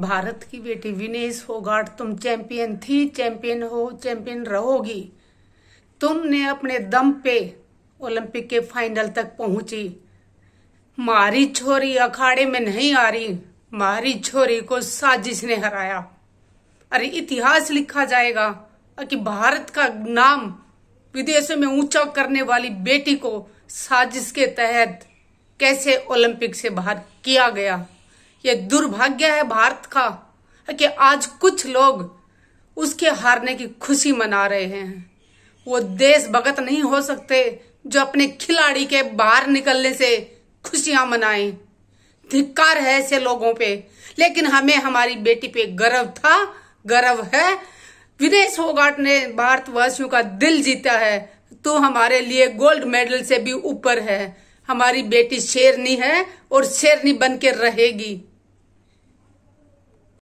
भारत की बेटी विनेश फोगाट तुम चैंपियन थी चैंपियन हो चैंपियन रहोगी तुमने अपने दम पे ओलंपिक के फाइनल तक पहुंची मारी छोरी अखाड़े में नहीं आ रही मारी छोरी को साजिश ने हराया अरे इतिहास लिखा जाएगा कि भारत का नाम विदेशों में ऊंचा करने वाली बेटी को साजिश के तहत कैसे ओलंपिक से बाहर किया गया ये दुर्भाग्य है भारत का कि आज कुछ लोग उसके हारने की खुशी मना रहे हैं वो देश भगत नहीं हो सकते जो अपने खिलाड़ी के बाहर निकलने से खुशियां मनाएं धिक्कार है ऐसे लोगों पे लेकिन हमें हमारी बेटी पे गर्व था गर्व है विदेश होगाट ने भारतवासियों का दिल जीता है तो हमारे लिए गोल्ड मेडल से भी ऊपर है हमारी बेटी शेरनी है और शेरनी बन के रहेगी